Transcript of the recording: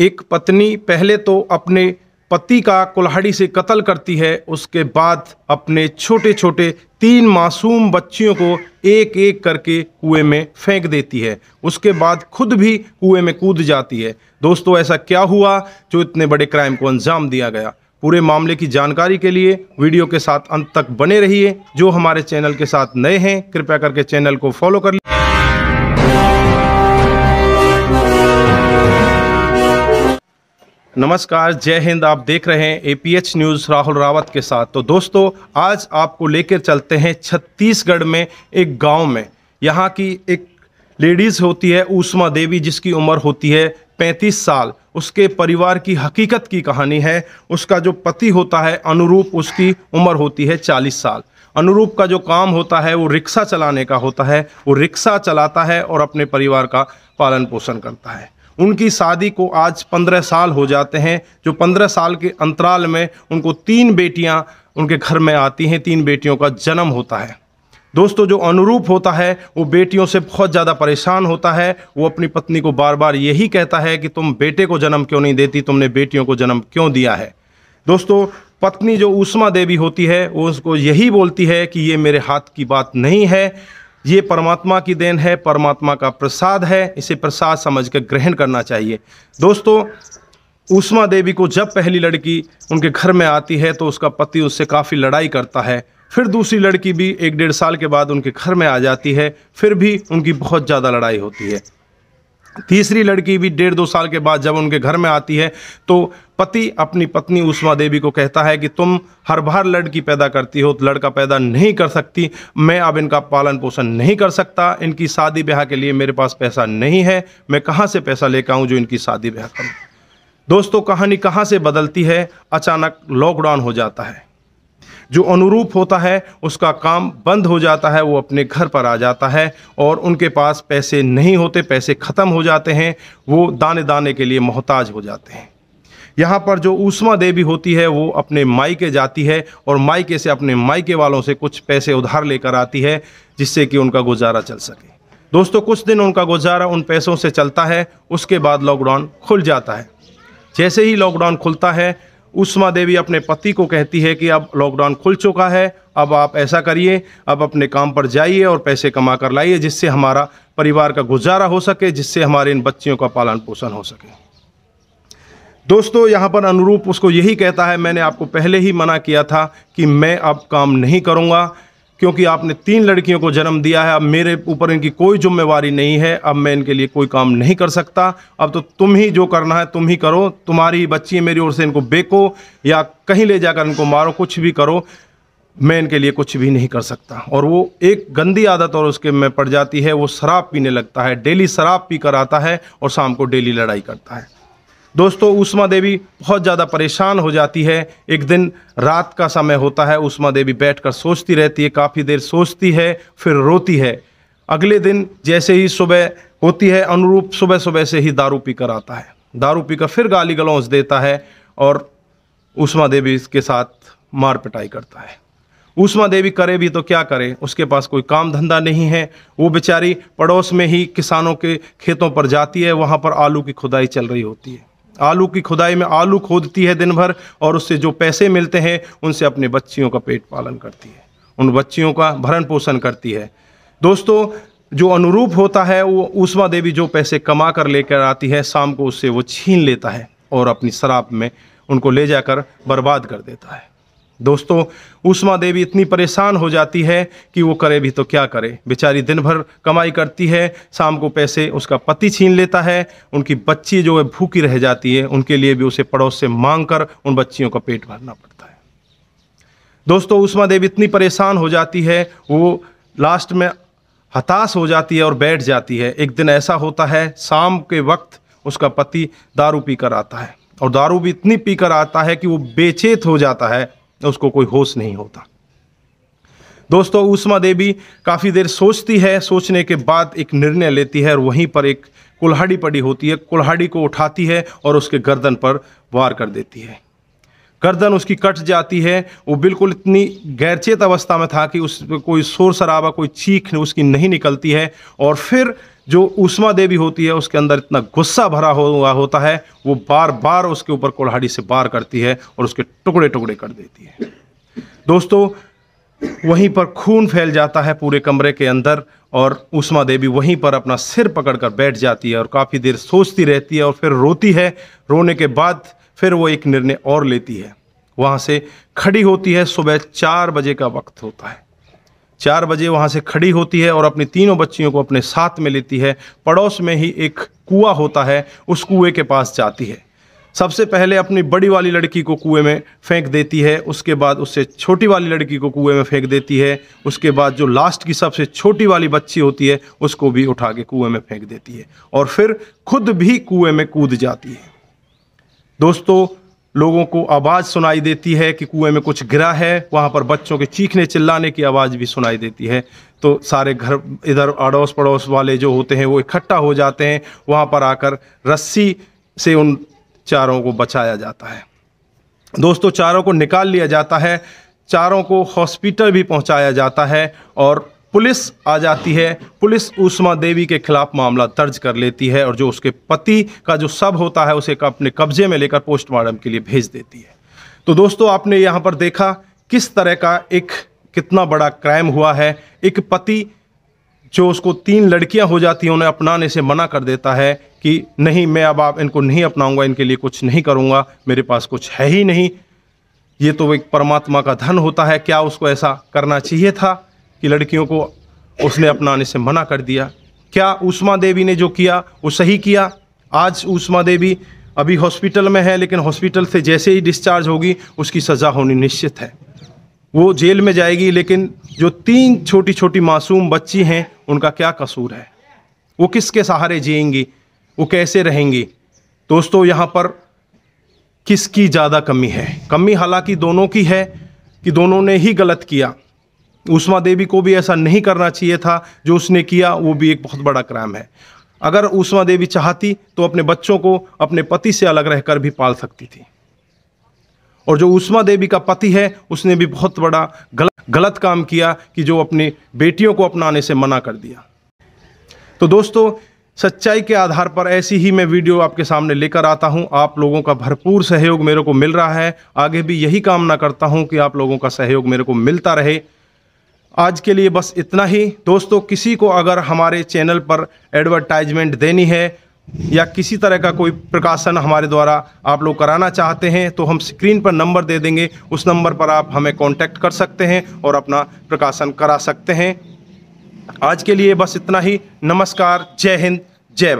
एक पत्नी पहले तो अपने पति का कुल्हाड़ी से कत्ल करती है उसके बाद अपने छोटे छोटे तीन मासूम बच्चियों को एक एक करके कुएं में फेंक देती है उसके बाद खुद भी कुएं में कूद जाती है दोस्तों ऐसा क्या हुआ जो इतने बड़े क्राइम को अंजाम दिया गया पूरे मामले की जानकारी के लिए वीडियो के साथ अंत तक बने रहिए जो हमारे चैनल के साथ नए हैं कृपया करके चैनल को फॉलो कर लिए नमस्कार जय हिंद आप देख रहे हैं एपीएच न्यूज़ राहुल रावत के साथ तो दोस्तों आज आपको लेकर चलते हैं छत्तीसगढ़ में एक गांव में यहाँ की एक लेडीज़ होती है ऊषमा देवी जिसकी उम्र होती है 35 साल उसके परिवार की हकीकत की कहानी है उसका जो पति होता है अनुरूप उसकी उम्र होती है चालीस साल अनुरूप का जो काम होता है वो रिक्शा चलाने का होता है वो रिक्शा चलाता है और अपने परिवार का पालन पोषण करता है उनकी शादी को आज पंद्रह साल हो जाते हैं जो पंद्रह साल के अंतराल में उनको तीन बेटियां उनके घर में आती हैं तीन बेटियों का जन्म होता है दोस्तों जो अनुरूप होता है वो बेटियों से बहुत ज़्यादा परेशान होता है वो अपनी पत्नी को बार बार यही कहता है कि तुम बेटे को जन्म क्यों नहीं देती तुमने बेटियों को जन्म क्यों दिया है दोस्तों पत्नी जो ऊष्मा देवी होती है वो उसको यही बोलती है कि ये मेरे हाथ की बात नहीं है ये परमात्मा की देन है परमात्मा का प्रसाद है इसे प्रसाद समझ कर ग्रहण करना चाहिए दोस्तों उषमा देवी को जब पहली लड़की उनके घर में आती है तो उसका पति उससे काफ़ी लड़ाई करता है फिर दूसरी लड़की भी एक डेढ़ साल के बाद उनके घर में आ जाती है फिर भी उनकी बहुत ज़्यादा लड़ाई होती है तीसरी लड़की भी डेढ़ दो साल के बाद जब उनके घर में आती है तो पति अपनी पत्नी उषमा देवी को कहता है कि तुम हर बार लड़की पैदा करती हो तो लड़का पैदा नहीं कर सकती मैं अब इनका पालन पोषण नहीं कर सकता इनकी शादी ब्याह के लिए मेरे पास पैसा नहीं है मैं कहाँ से पैसा लेकर आऊँ जो इनकी शादी ब्याह करूँ दोस्तों कहानी कहाँ से बदलती है अचानक लॉकडाउन हो जाता है जो अनुरूप होता है उसका काम बंद हो जाता है वो अपने घर पर आ जाता है और उनके पास पैसे नहीं होते पैसे ख़त्म हो जाते हैं वो दाने दाने के लिए मोहताज हो जाते हैं यहाँ पर जो ऊषमा देवी होती है वो अपने मायके जाती है और मायके से अपने मायके वालों से कुछ पैसे उधार लेकर आती है जिससे कि उनका गुजारा चल सके दोस्तों कुछ दिन उनका गुजारा उन पैसों से चलता है उसके बाद लॉकडाउन खुल जाता है जैसे ही लॉकडाउन खुलता है उषमा देवी अपने पति को कहती है कि अब लॉकडाउन खुल चुका है अब आप ऐसा करिए अब अपने काम पर जाइए और पैसे कमा कर लाइए जिससे हमारा परिवार का गुजारा हो सके जिससे हमारे इन बच्चियों का पालन पोषण हो सके दोस्तों यहाँ पर अनुरूप उसको यही कहता है मैंने आपको पहले ही मना किया था कि मैं अब काम नहीं करूँगा क्योंकि आपने तीन लड़कियों को जन्म दिया है अब मेरे ऊपर इनकी कोई जिम्मेवारी नहीं है अब मैं इनके लिए कोई काम नहीं कर सकता अब तो तुम ही जो करना है तुम ही करो तुम्हारी बच्ची है मेरी ओर से इनको बेको या कहीं ले जाकर इनको मारो कुछ भी करो मैं इनके लिए कुछ भी नहीं कर सकता और वो एक गंदी आदत और उसके में पड़ जाती है वो शराब पीने लगता है डेली शराब पी कर आता है और शाम को डेली लड़ाई करता है दोस्तों उषमा देवी बहुत ज़्यादा परेशान हो जाती है एक दिन रात का समय होता है उषमा देवी बैठकर सोचती रहती है काफ़ी देर सोचती है फिर रोती है अगले दिन जैसे ही सुबह होती है अनुरूप सुबह सुबह से ही दारू पीकर आता है दारू पीकर फिर गाली गलौज देता है और उषमा देवी इसके साथ मार पिटाई करता है उषमा देवी करे भी तो क्या करे उसके पास कोई काम धंधा नहीं है वो बेचारी पड़ोस में ही किसानों के खेतों पर जाती है वहाँ पर आलू की खुदाई चल रही होती है आलू की खुदाई में आलू खोदती है दिन भर और उससे जो पैसे मिलते हैं उनसे अपने बच्चियों का पेट पालन करती है उन बच्चियों का भरण पोषण करती है दोस्तों जो अनुरूप होता है वो ऊषमा देवी जो पैसे कमा कर लेकर आती है शाम को उससे वो छीन लेता है और अपनी शराब में उनको ले जाकर बर्बाद कर देता है दोस्तों उषमा देवी इतनी परेशान हो जाती है कि वो करे भी तो क्या करे बेचारी दिन भर कमाई करती है शाम को पैसे उसका पति छीन लेता है उनकी बच्ची जो है भूखी रह जाती है उनके लिए भी उसे पड़ोस से मांग कर उन बच्चियों का पेट भरना पड़ता है दोस्तों उषमा देवी इतनी परेशान हो जाती है वो लास्ट में हताश हो जाती है और बैठ जाती है एक दिन ऐसा होता है शाम के वक्त उसका पति दारू पी आता है और दारू भी इतनी पी कर आता है कि वो बेचेत हो जाता है उसको कोई होश नहीं होता दोस्तों ऊषमा देवी काफ़ी देर सोचती है सोचने के बाद एक निर्णय लेती है और वहीं पर एक कुल्हाड़ी पड़ी होती है कुल्हाड़ी को उठाती है और उसके गर्दन पर वार कर देती है गर्दन उसकी कट जाती है वो बिल्कुल इतनी गैरचेत अवस्था में था कि उस कोई शोर शराबा कोई चीख उसकी नहीं निकलती है और फिर जो उषमा देवी होती है उसके अंदर इतना गुस्सा भरा हुआ होता है वो बार बार उसके ऊपर कोल्हाड़ी से बार करती है और उसके टुकड़े टुकड़े कर देती है दोस्तों वहीं पर खून फैल जाता है पूरे कमरे के अंदर और उषमा देवी वहीं पर अपना सिर पकड़कर बैठ जाती है और काफ़ी देर सोचती रहती है और फिर रोती है रोने के बाद फिर वो एक निर्णय और लेती है वहाँ से खड़ी होती है सुबह चार बजे का वक्त होता है चार बजे वहाँ से खड़ी होती है और अपनी तीनों बच्चियों को अपने साथ में लेती है पड़ोस में ही एक कुआ होता है उस कुएँ के पास जाती है सबसे पहले अपनी बड़ी वाली लड़की को कुएं में फेंक देती है उसके बाद उससे छोटी वाली लड़की को कुएं में फेंक देती है उसके बाद जो लास्ट की सबसे छोटी वाली बच्ची होती है उसको भी उठा के कुएं में फेंक देती है और फिर खुद भी कुएं में कूद जाती है दोस्तों लोगों को आवाज़ सुनाई देती है कि कुएं में कुछ गिरा है वहाँ पर बच्चों के चीखने चिल्लाने की आवाज़ भी सुनाई देती है तो सारे घर इधर अड़ोस पड़ोस वाले जो होते हैं वो इकट्ठा हो जाते हैं वहाँ पर आकर रस्सी से उन चारों को बचाया जाता है दोस्तों चारों को निकाल लिया जाता है चारों को हॉस्पिटल भी पहुँचाया जाता है और पुलिस आ जाती है पुलिस ऊषमा देवी के खिलाफ मामला दर्ज कर लेती है और जो उसके पति का जो सब होता है उसे अपने कब्जे में लेकर पोस्टमार्टम के लिए भेज देती है तो दोस्तों आपने यहाँ पर देखा किस तरह का एक कितना बड़ा क्राइम हुआ है एक पति जो उसको तीन लड़कियां हो जाती हैं उन्हें अपनाने से मना कर देता है कि नहीं मैं अब आप इनको नहीं अपनाऊंगा इनके लिए कुछ नहीं करूंगा मेरे पास कुछ है ही नहीं ये तो एक परमात्मा का धन होता है क्या उसको ऐसा करना चाहिए था कि लड़कियों को उसने अपनाने से मना कर दिया क्या उषमा देवी ने जो किया वो सही किया आज उषमा देवी अभी हॉस्पिटल में है लेकिन हॉस्पिटल से जैसे ही डिस्चार्ज होगी उसकी सज़ा होनी निश्चित है वो जेल में जाएगी लेकिन जो तीन छोटी छोटी मासूम बच्ची हैं उनका क्या कसूर है वो किसके सहारे जिएंगी वो कैसे रहेंगी दोस्तों यहाँ पर किसकी ज़्यादा कमी है कमी हालांकि दोनों की है कि दोनों ने ही गलत किया उषमा देवी को भी ऐसा नहीं करना चाहिए था जो उसने किया वो भी एक बहुत बड़ा क्राइम है अगर उषमा देवी चाहती तो अपने बच्चों को अपने पति से अलग रहकर भी पाल सकती थी और जो उषमा देवी का पति है उसने भी बहुत बड़ा गलत गलत काम किया कि जो अपनी बेटियों को अपनाने से मना कर दिया तो दोस्तों सच्चाई के आधार पर ऐसी ही मैं वीडियो आपके सामने लेकर आता हूं आप लोगों का भरपूर सहयोग मेरे को मिल रहा है आगे भी यही कामना करता हूं कि आप लोगों का सहयोग मेरे को मिलता रहे आज के लिए बस इतना ही दोस्तों किसी को अगर हमारे चैनल पर एडवर्टाइजमेंट देनी है या किसी तरह का कोई प्रकाशन हमारे द्वारा आप लोग कराना चाहते हैं तो हम स्क्रीन पर नंबर दे देंगे उस नंबर पर आप हमें कांटेक्ट कर सकते हैं और अपना प्रकाशन करा सकते हैं आज के लिए बस इतना ही नमस्कार जय हिंद जय